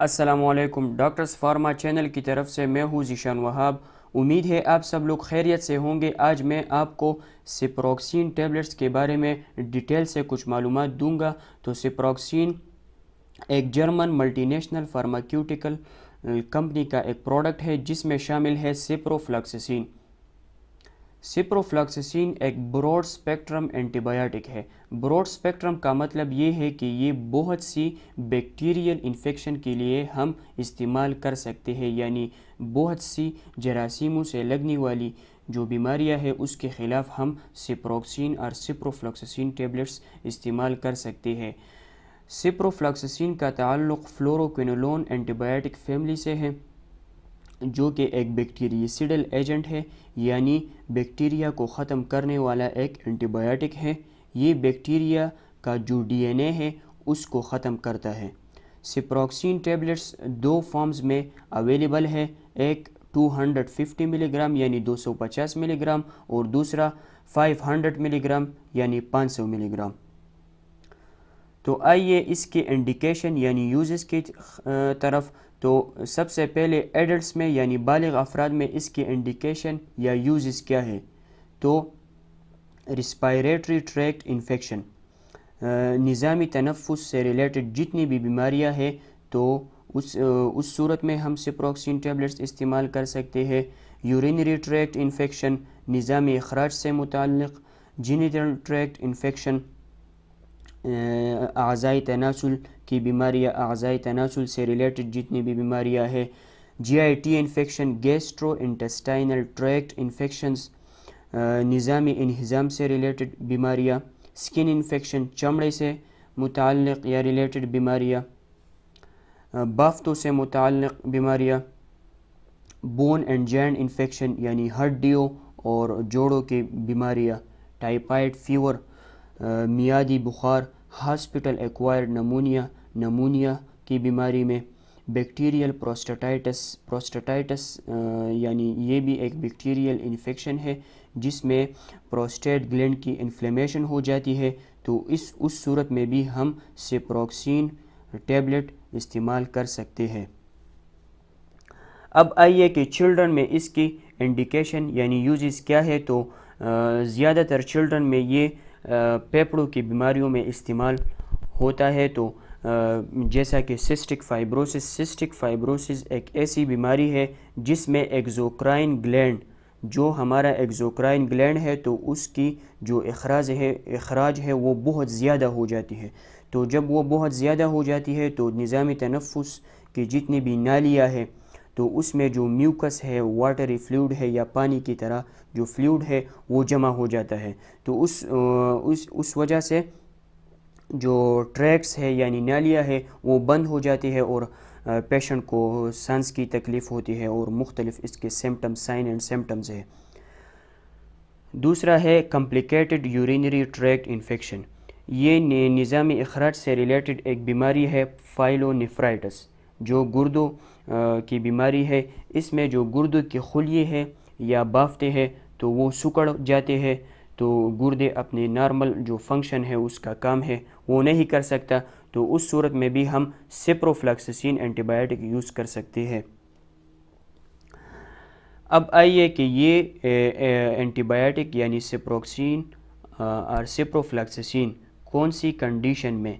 Aslam doctors pharma channel की तरफ से मैं हूँ जीशान वहाब उम्मीद है आप सब लोग खैरियत से होंगे आज मैं आपको सिप्रोक्सिन टेबलेट्स के बारे में डिटेल से कुछ मालूम दूंगा तो सिप्रोक्सिन एक जर्मन मल्टीनेशनल फार्माक्यूटिकल कंपनी का एक प्रोडक्ट है जिसमें शामिल है सिप्रोफ्लक्सिन सिप्रोफ्लॉक्सिसिन एक ब्रॉड स्पेक्ट्रम एंटीबायोटिक है ब्रॉड स्पेक्ट्रम का मतलब ये है कि ये बहुत सी बैक्टीरियल इन्फेक्शन के लिए हम इस्तेमाल कर सकते हैं यानी बहुत सी जरासीमों से लगने वाली जो बीमारियां है उसके ख़िलाफ़ हम सिप्रोक्सिन और सिप्रोफ्लॉक्सिसिन टेबलेट्स इस्तेमाल कर सकते हैं सिप्रोफ्लॉक्सिसिन का ताल्लुक़ फ्लोरोक्विनोलोन एंटीबायोटिक फैमिली से है जो कि एक बैक्टीरियसिडल एजेंट है यानी बैक्टीरिया को ख़त्म करने वाला एक एंटीबायोटिक है ये बैक्टीरिया का जो डीएनए है उसको ख़त्म करता है सिप्रोक्सिन टेबलेट्स दो फॉर्म्स में अवेलेबल है एक 250 मिलीग्राम यानी 250 मिलीग्राम और दूसरा 500 मिलीग्राम यानी 500 मिलीग्राम तो आइए इसके इंडिकेशन यानी यूजेस की तरफ तो सबसे पहले एडल्ट में यानी बालग अफराद में इसकी इंडिकेशन या यूज़ क्या है तो रिस्पायरेटरी ट्रैक्ट इन्फेक्शन निज़ामी तनफ़ से रिलेटेड जितनी भी बीमारियां हैं तो उस उस सूरत में हम सिप्रोक्सिन टेबलेट्स इस्तेमाल कर सकते हैं यूरिनरी ट्रैक्ट इन्फेक्शन निज़ामी अखराज से मुतल जीनीटल ट्रैक्ट इन्फेक्शन अज़ाई तनासुल की बीमारी या अज़ाई तनासुल से रिलेटेड जितनी भी बीमारियाँ हैं G I T infection gastro intestinal tract infection निज़ामी इन्हज़ाम से रिलेटेड बीमारियाँ स्किन इन्फेक्शन चमड़े से मुतक़ या रिलेटेड बीमारियाँ बाफ्तों से मुतक़ बीमारियाँ बोन एंड जैंड इन्फेक्शन यानी हड्डियों और जोड़ों की बीमारियाँ टाइपाइड फीवर मियादी बुखार हॉस्पिटल एक्वायर्ड नमूनिया नमूनिया की बीमारी में बैक्टीरियल प्रोस्टाटाइटस प्रोस्टाटाइटस यानी ये भी एक बैक्टीरियल इन्फेक्शन है जिसमें प्रोस्टेट ग्लैंड की इन्फ्लेमेशन हो जाती है तो इस उस सूरत में भी हम सिप्रोक्सिन टेबलेट इस्तेमाल कर सकते हैं अब आइए कि चिल्ड्रन में इसकी इंडिकेशन यानी यूजेस क्या है तो ज़्यादातर चिल्ड्रन में ये फेफड़ों की बीमारियों में इस्तेमाल होता है तो जैसा कि सिस्टिक फाइब्रोसिस सिस्टिक फाइब्रोसिस एक ऐसी बीमारी है जिसमें एक्जोक्राइन ग्लैंड जो हमारा एक्जोक्राइन ग्लैंड है तो उसकी जो अखराज है अखराज है वो बहुत ज़्यादा हो जाती है तो जब वो बहुत ज़्यादा हो जाती है तो निज़ाम तनफ़ुस की जितनी भी नालियाँ है तो उसमें जो म्यूकस है वाटरी फ्लूड है या पानी की तरह जो फ्लूड है वो जमा हो जाता है तो उस उस उस वजह से जो ट्रैक्स है यानी नालियाँ है वो बंद हो जाती है और पेशेंट को सांस की तकलीफ़ होती है और मुख्तलिफ़ इसके सिम्टम्स साइन एंड सिम्टम्स है दूसरा है कम्प्लिकेटेड यूरिनरी ट्रैक्ट इन्फेक्शन ये निज़ाम अखराज से रिलेटेड एक बीमारी है फाइलोनिफ्राइटस जो गुर्दों की बीमारी है इसमें जो गुर्द के खुलिए हैं या बाफते हैं तो वो सुकड़ जाते हैं तो गुर्दे अपने नॉर्मल जो फंक्शन है उसका काम है वो नहीं कर सकता तो उस सूरत में भी हम सिप्रोफ्लैक्सिन एंटीबायोटिक यूज़ कर सकते हैं अब आइए कि ये एंटीबायोटिक यानी सिप्रोक्सिन और सिप्रोफ्लैक्सिन कौन सी कंडीशन में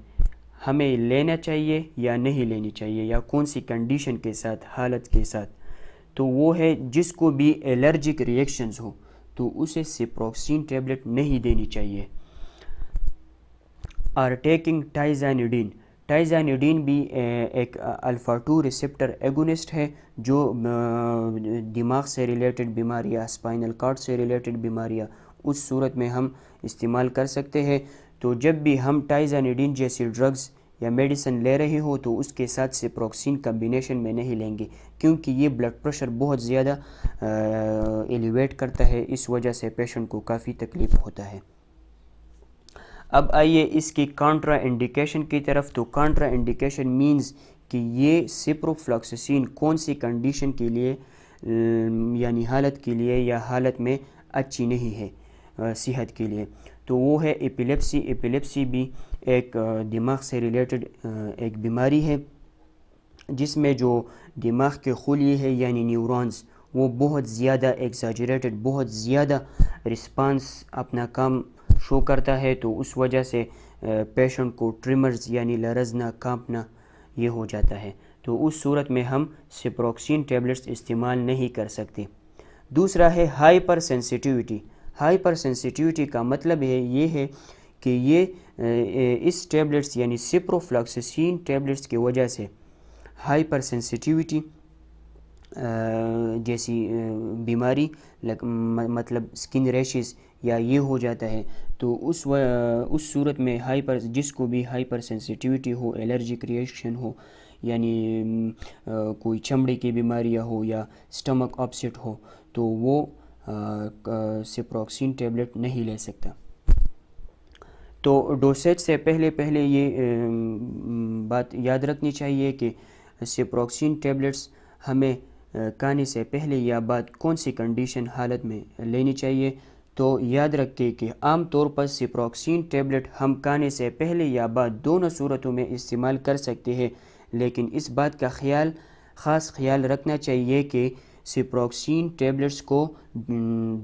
हमें लेना चाहिए या नहीं लेनी चाहिए या कौन सी कंडीशन के साथ हालत के साथ तो वो है जिसको भी एलर्जिक रिएक्शंस हो तो उसे सिप्रोक्सिन टेबलेट नहीं देनी चाहिए आर टेकिंग टाइजानडीन टाइजानडीन भी एक अल्फ़ा टू रिसेप्टर एगोनिस्ट है जो दिमाग से रिलेटेड बीमारियाँ स्पाइनल कार्ड से रिलेटेड बीमारियाँ उस सूरत में हम इस्तेमाल कर सकते हैं तो जब भी हम टाइजानिडीन जैसी ड्रग्स या मेडिसिन ले रहे हो तो उसके साथ से प्रोक्सीन कम्बिनेशन में नहीं लेंगे क्योंकि ये ब्लड प्रेशर बहुत ज़्यादा एलिवेट करता है इस वजह से पेशेंट को काफ़ी तकलीफ़ होता है अब आइए इसकी कॉन्ट्रा इंडिकेशन की तरफ तो कॉन्ट्रा इंडिकेशन मीन्स कि ये सिप्रोफ्लॉक्सिन कौन सी कंडीशन के लिए यानी हालत के लिए या हालत में अच्छी नहीं है सेहत के लिए तो वो है एपिलेप्सी एपिलेप्सी भी एक दिमाग से रिलेटेड एक बीमारी है जिसमें जो दिमाग के खुली है यानी न्यूरॉन्स वो बहुत ज़्यादा एक्जाजरेटेड बहुत ज़्यादा रिस्पांस अपना काम शो करता है तो उस वजह से पेशेंट को ट्रिमर्स यानी लरजना कांपना ये हो जाता है तो उस सूरत में हम सिप्रोक्सिन टेबलेट्स इस्तेमाल नहीं कर सकते दूसरा है हाइपर सेंसिटिविटी हाइपर सेंसिटिविटी का मतलब है ये है कि ये इस टेबलेट्स यानी सिप्रोफ्लॉक्सिन टेबलेट्स की वजह से हाइपर सेंसिटिविटी जैसी बीमारी मतलब स्किन रैशेस या ये हो जाता है तो उस उस सूरत में हाइपर जिसको भी हाइपर सेंसिटिविटी हो एलर्जिक रिएक्शन हो यानी कोई चमड़े की बीमारियाँ हो या स्टमक अपसेट हो तो वो सिप्रोक्सिन टेबलेट नहीं ले सकता तो डोसेज से पहले पहले ये बात याद रखनी चाहिए कि सिप्रोक्सिन टेबलेट्स हमें खाने से पहले या बाद कौन सी कंडीशन हालत में लेनी चाहिए तो याद रखें कि आम तौर पर सिप्रोक्सिन टेबलेट हम खाने से पहले या बाद दोनों सूरतों में इस्तेमाल कर सकते हैं लेकिन इस बात का ख्याल ख़ास ख्याल रखना चाहिए कि सिप्रोक्सिन टेबलेट्स को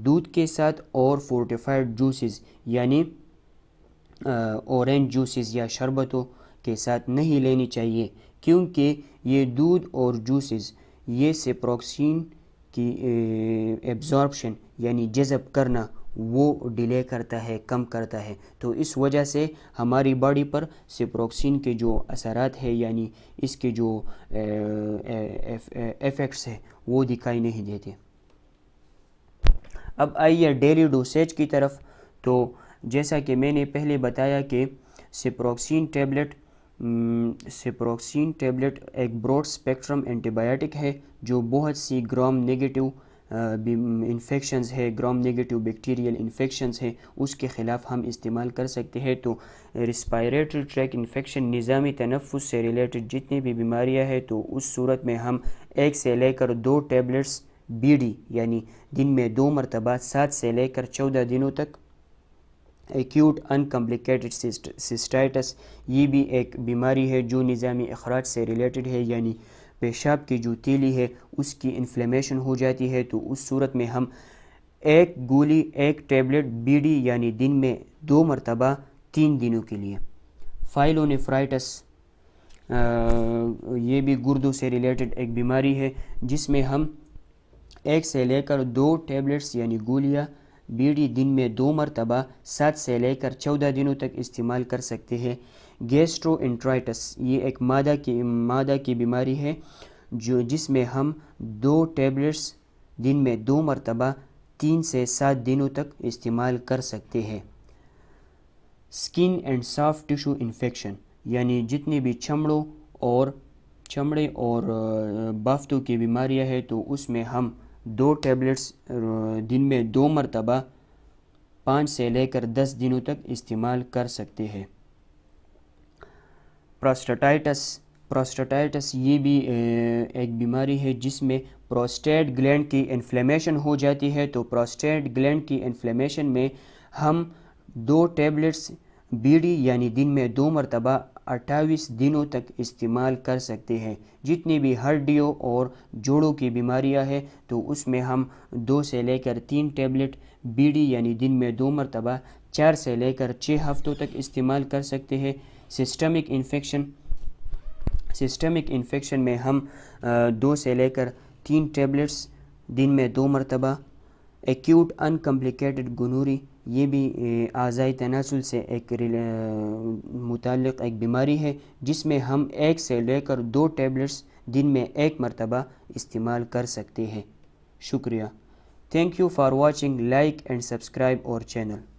दूध के साथ और फोर्टिफाइड जूसेस यानी ऑरेंज जूसेस या शरबतों के साथ नहीं लेनी चाहिए क्योंकि ये दूध और जूसेस ये सिप्रोक्सिन की एब्जॉर्बशन यानी जज़ब करना वो डिले करता है कम करता है तो इस वजह से हमारी बॉडी पर सिप्रोक्सिन के जो असरात है यानी इसके जो इफ़ेक्ट्स है वो दिखाई नहीं देते अब आइए डेली डोसेज की तरफ तो जैसा कि मैंने पहले बताया कि सिप्रोक्सिन टेबलेट सिप्रोक्सिन टेबलेट एक ब्रॉड स्पेक्ट्रम एंटीबायोटिक है जो बहुत सी ग्राम नेगेटिव इन्फेक्शंस है ग्राम नेगेटिव बैक्टीरियल इन्फेक्शंस है उसके ख़िलाफ़ हम इस्तेमाल कर सकते हैं तो रिस्पायरेटरी ट्रैक इन्फेक्शन निज़ामी तनफ़ से रिलेटेड जितनी भी बीमारियाँ हैं तो उस सूरत में हम एक से लेकर दो टेबलेट्स बीडी यानी दिन में दो मरतबा सात से लेकर चौदह दिनों तक एक्यूट अनकम्प्लिकेटेड सिस्टाइटस ये भी एक बीमारी है जो निज़ामी अखराज से रिलेटेड है यानी पेशाब की जो तीली है उसकी इन्फ्लेमेशन हो जाती है तो उस सूरत में हम एक गोली एक टेबलेट बीडी यानी दिन में दो मरतबा तीन दिनों के लिए फाइलोनेफ्राइटस ये भी गुर्दों से रिलेटेड एक बीमारी है जिसमें हम एक से लेकर दो टेबलेट्स यानी गोलियाँ बीड़ी दिन में दो मरतबा सात से लेकर चौदह दिनों तक इस्तेमाल कर सकते हैं गैस्ट्रोइंट्राइटस ये एक मादा की मादा की बीमारी है जो जिसमें हम दो टेबलेट्स दिन में दो मरतबा तीन से सात दिनों तक इस्तेमाल कर सकते हैं skin and soft tissue infection यानी जितनी भी चमड़ों और चमड़े और बाफ्तों की बीमारियां है तो उसमें हम दो टेबलेट्स दिन में दो मरतबा पाँच से लेकर दस दिनों तक इस्तेमाल कर सकते हैं प्रोस्टाटाइटस प्रोस्टाटाइटस ये भी एक बीमारी है जिसमें प्रोस्टेट ग्लैंड की इन्फ्लेमेशन हो जाती है तो प्रोस्टेट ग्लैंड की इन्फ्लेमेशन में हम दो टेबलेट्स बीड़ी यानी दिन में दो मरतबा अट्ठाईस दिनों तक इस्तेमाल कर सकते हैं जितनी भी हड्डियों और जोड़ों की बीमारियां हैं तो उसमें हम दो से लेकर तीन टेबलेट बीड़ी यानी दिन में दो मरतबा चार से लेकर छः हफ्तों तक इस्तेमाल कर सकते हैं सिस्टमिक इन्फेक्शन सिस्टमिक इन्फेक्शन में हम दो से लेकर तीन टेबलेट्स दिन में दो मरतबा एक्यूट अनकम्प्लिकेटेड गनूरी ये भी आज़ाई तनासुल से एक मुतल एक बीमारी है जिसमें हम एक से लेकर दो टेबलेट्स दिन में एक मरतबा इस्तेमाल कर सकते हैं शुक्रिया thank you for watching like and subscribe और चैनल